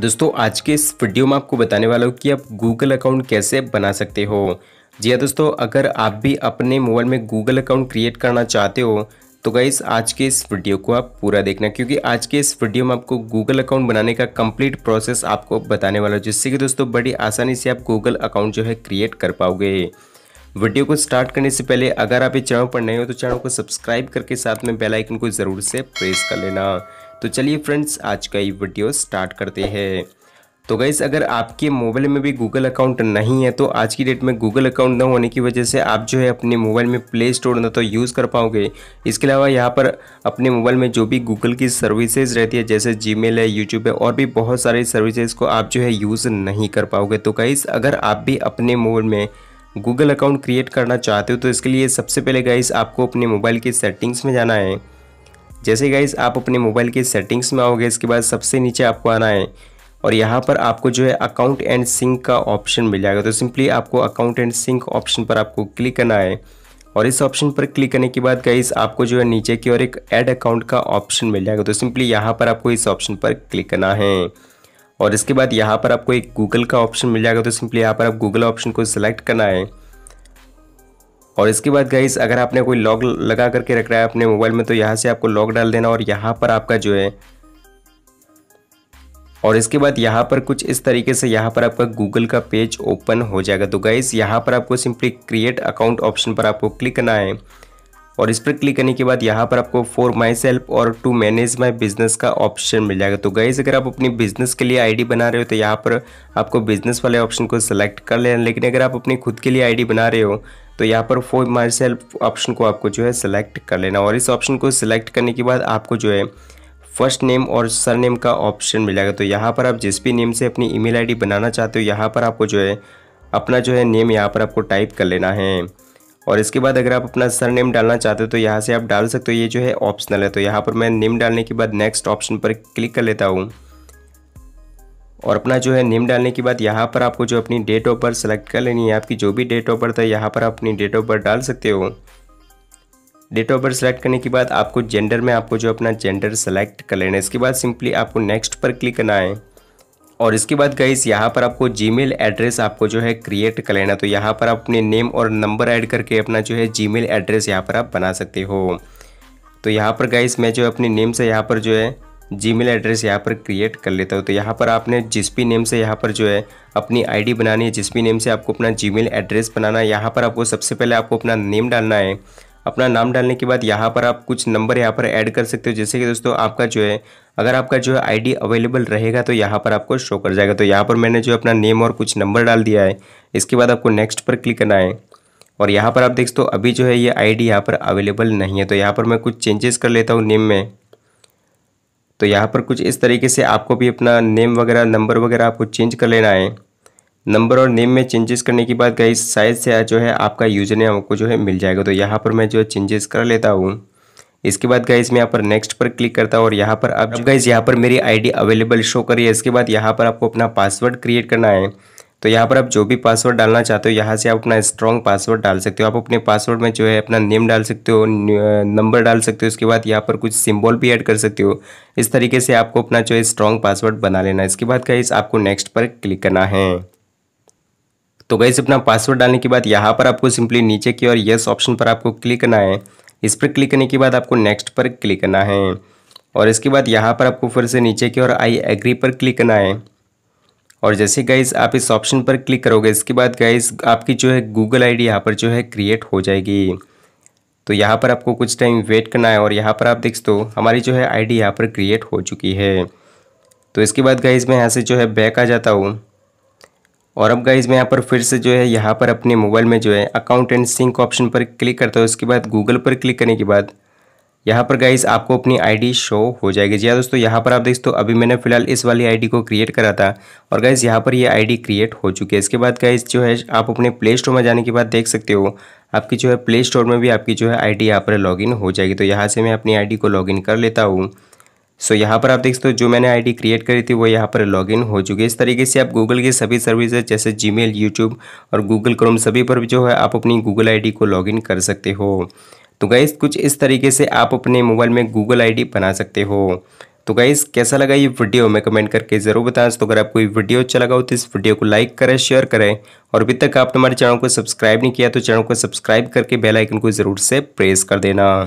दोस्तों आज के इस वीडियो में आपको बताने वाला हूँ कि आप गूगल अकाउंट कैसे बना सकते हो जी हाँ दोस्तों अगर आप भी अपने मोबाइल में गूगल अकाउंट क्रिएट करना चाहते हो तो गाइस आज के इस वीडियो को आप पूरा देखना क्योंकि आज के इस वीडियो में आपको गूगल अकाउंट बनाने का कंप्लीट प्रोसेस आपको बताने वाला है जिससे कि दोस्तों बड़ी आसानी से आप गूगल अकाउंट जो है क्रिएट कर पाओगे वीडियो को स्टार्ट करने से पहले अगर आप इस चैनल पर नए हो तो चैनल को सब्सक्राइब करके साथ में बेल आइकन को ज़रूर से प्रेस कर लेना तो चलिए फ्रेंड्स आज का ये वीडियो स्टार्ट करते हैं तो गैस अगर आपके मोबाइल में भी गूगल अकाउंट नहीं है तो आज की डेट में गूगल अकाउंट ना होने की वजह से आप जो है अपने मोबाइल में प्ले स्टोर ना तो यूज़ कर पाओगे इसके अलावा यहाँ पर अपने मोबाइल में जो भी गूगल की सर्विसेज रहती है जैसे जी है यूट्यूब है और भी बहुत सारी सर्विसेज को आप जो है यूज़ नहीं कर पाओगे तो गैस अगर आप भी अपने मोबाइल में गूगल अकाउंट क्रिएट करना चाहते हो तो इसके लिए सबसे पहले गाइस आपको अपने मोबाइल की सेटिंग्स में जाना है जैसे गाइज आप अपने मोबाइल के सेटिंग्स में आओगे इसके बाद सबसे नीचे आपको आना है और यहाँ पर आपको जो है अकाउंट एंड सिंक का ऑप्शन मिल जाएगा तो सिंपली आपको अकाउंट एंड सिंक ऑप्शन पर आपको क्लिक करना है और इस ऑप्शन पर क्लिक करने के बाद गाइज आपको जो है नीचे की ओर एक ऐड अकाउंट का ऑप्शन मिल जाएगा तो सिंपली यहाँ पर आपको इस ऑप्शन पर क्लिक करना है और इसके बाद यहाँ पर आपको एक गूगल का ऑप्शन मिल जाएगा तो सिंपली यहाँ पर आप गूगल ऑप्शन को सिलेक्ट करना है और इसके बाद गाइस अगर आपने कोई लॉक लगा करके रख रहा है अपने मोबाइल में तो यहाँ से आपको लॉक डाल देना और यहाँ पर आपका जो है और इसके बाद यहाँ पर कुछ इस तरीके से यहाँ पर आपका गूगल का पेज ओपन हो जाएगा तो गाइस यहाँ पर आपको सिंपली क्रिएट अकाउंट ऑप्शन पर आपको क्लिक करना है और इस पर क्लिक करने के बाद यहाँ पर आपको फॉर माई सेल्फ और टू मैनेज माई बिजनेस का ऑप्शन मिल जाएगा तो गाइज अगर आप अपनी बिजनेस के लिए आईडी बना रहे हो तो यहाँ पर आपको बिजनेस वाले ऑप्शन को सिलेक्ट कर लेना लेकिन अगर आप अपनी खुद के लिए आईडी बना रहे हो तो यहाँ पर फो माई ऑप्शन को आपको जो है सिलेक्ट कर लेना और इस ऑप्शन को सिलेक्ट करने के बाद आपको जो है फर्स्ट नेम और सर नेम का ऑप्शन मिलेगा तो यहाँ पर आप जिस भी नेम से अपनी ईमेल आईडी बनाना चाहते हो यहाँ पर आपको जो है अपना जो है नेम यहाँ पर आपको टाइप कर लेना है और इसके बाद अगर आप अपना सर नेम डालना चाहते हो तो यहाँ से आप डाल सकते हो ये जो है ऑप्शनल है तो यहाँ पर मैं नेम डालने के बाद नेक्स्ट ऑप्शन पर क्लिक कर लेता हूँ और अपना जो है नेम डालने के बाद यहाँ पर आपको जो अपनी डेट ऑफ बर्थ सेलेक्ट कर लेनी है आपकी जो भी डेट ऑफ बर्थ है यहाँ पर आप अपनी डेट ऑफ बर्थ डाल सकते हो डेट ऑफ बर्थ सेलेक्ट करने के बाद आपको जेंडर में आपको जो अपना जेंडर सेलेक्ट कर लेना है इसके बाद सिंपली आपको नेक्स्ट पर क्लिक करना है और इसके बाद गाइस यहाँ पर आपको जीमेल एड्रेस आपको जो है क्रिएट कर लेना तो यहाँ पर आप अपने नेम और नंबर ऐड करके अपना जो है जीमेल एड्रेस यहाँ पर आप बना सकते हो तो यहाँ पर गाइस मैं जो अपने नेम से यहाँ पर जो है जीमेल एड्रेस यहाँ पर क्रिएट कर लेता हूँ तो यहाँ पर आपने जिस भी नेम से यहाँ पर जो है अपनी आईडी बनानी है जिस भी नेम से आपको अपना जीमेल एड्रेस बनाना है यहाँ पर आपको सबसे पहले आपको अपना नेम डालना है अपना नाम डालने के बाद यहाँ पर आप कुछ नंबर यहाँ पर ऐड कर सकते हो जैसे कि दोस्तों आपका जो है अगर आपका जो है आईडी अवेलेबल रहेगा तो यहाँ पर आपको शो कर जाएगा तो यहाँ पर मैंने जो अपना नेम और कुछ नंबर डाल दिया है इसके बाद आपको नेक्स्ट पर क्लिक करना है और यहाँ पर आप देख हो अभी जो है ये आई डी यहाँ पर अवेलेबल नहीं है तो यहाँ पर मैं कुछ चेंजेस कर लेता हूँ नेम में तो यहाँ पर कुछ इस तरीके से आपको भी अपना नेम वगैरह नंबर वगैरह आपको चेंज कर लेना है नंबर और नेम में चेंजेस करने के बाद गई साइज से जो है आपका यूजर नेम आपको जो है मिल जाएगा तो यहाँ पर मैं जो है चेंजेस कर लेता हूँ इसके बाद गाइज मैं यहाँ पर नेक्स्ट पर क्लिक करता हूँ और यहाँ पर अब गाइज यहाँ पर मेरी आईडी अवेलेबल शो रही है इसके बाद यहाँ पर आपको अपना पासवर्ड क्रिएट करना है तो यहाँ पर आप जो भी पासवर्ड डालना चाहते हो यहाँ से आप अपना स्ट्रॉन्ग पासवर्ड डाल सकते हो आप अपने पासवर्ड में जो है अपना नेम डाल सकते हो नंबर डाल सकते हो उसके बाद यहाँ पर कुछ सिंबल भी ऐड कर सकते हो इस तरीके से आपको अपना जो है स्ट्रॉन्ग पासवर्ड बना लेना है इसके बाद कहीं आपको नेक्स्ट पर क्लिक करना है तो गाइस अपना पासवर्ड डालने के बाद यहाँ पर आपको सिंपली नीचे की ओर यस ऑप्शन पर आपको क्लिक करना है इस पर क्लिक करने के बाद आपको नेक्स्ट पर क्लिक करना है और इसके बाद यहाँ पर आपको फिर से नीचे की ओर आई एग्री पर क्लिक करना है और जैसे गाइज आप इस ऑप्शन पर क्लिक करोगे इसके बाद गाइज आपकी जो है गूगल आईडी यहाँ पर जो है क्रिएट हो जाएगी तो यहाँ पर आपको कुछ टाइम वेट करना है और यहाँ पर आप देख दो हमारी जो है आईडी यहाँ पर क्रिएट हो चुकी है तो इसके बाद गाइज मैं यहाँ से जो है बैक आ जाता हूँ और अब गाइज मैं यहाँ पर फिर से जो है यहाँ पर अपने मोबाइल में जो है अकाउंट एंड सिंक ऑप्शन पर क्लिक करता हूँ इसके बाद गूगल पर क्लिक करने के बाद यहाँ पर गाइस आपको अपनी आईडी शो हो जाएगी जी हाँ दोस्तों यहाँ पर आप देख हो अभी मैंने फिलहाल इस वाली आईडी को क्रिएट करा था और गाइस यहाँ पर ये यह आईडी क्रिएट हो चुकी है इसके बाद गाइस जो है आप अपने प्ले स्टोर में जाने के बाद देख सकते हो आपकी जो है प्ले स्टोर में भी आपकी जो है आई डी यहाँ पर लॉगिन हो जाएगी तो यहाँ से मैं अपनी आई को लॉगिन कर लेता हूँ सो so, यहाँ पर आप देख सकते हो जो मैंने आईडी क्रिएट करी थी वो यहाँ पर लॉगिन हो चुकी है इस तरीके से आप गूगल के सभी सर्विसेज जैसे जीमेल यूट्यूब और गूगल क्रोम सभी पर जो है आप अपनी गूगल आईडी को लॉगिन कर सकते हो तो गाइज़ कुछ इस तरीके से आप अपने मोबाइल में गूगल आईडी बना सकते हो तो गाइज़ कैसा लगा ये वीडियो मैं कमेंट करके ज़रूर बताएं तो अगर आपको ये वीडियो अच्छा लगा हो तो इस वीडियो को लाइक करें शेयर करें और अभी तक आपने हमारे चैनल को सब्सक्राइब नहीं किया तो चैनल को सब्सक्राइब करके बेल आइकन को ज़रूर से प्रेस कर देना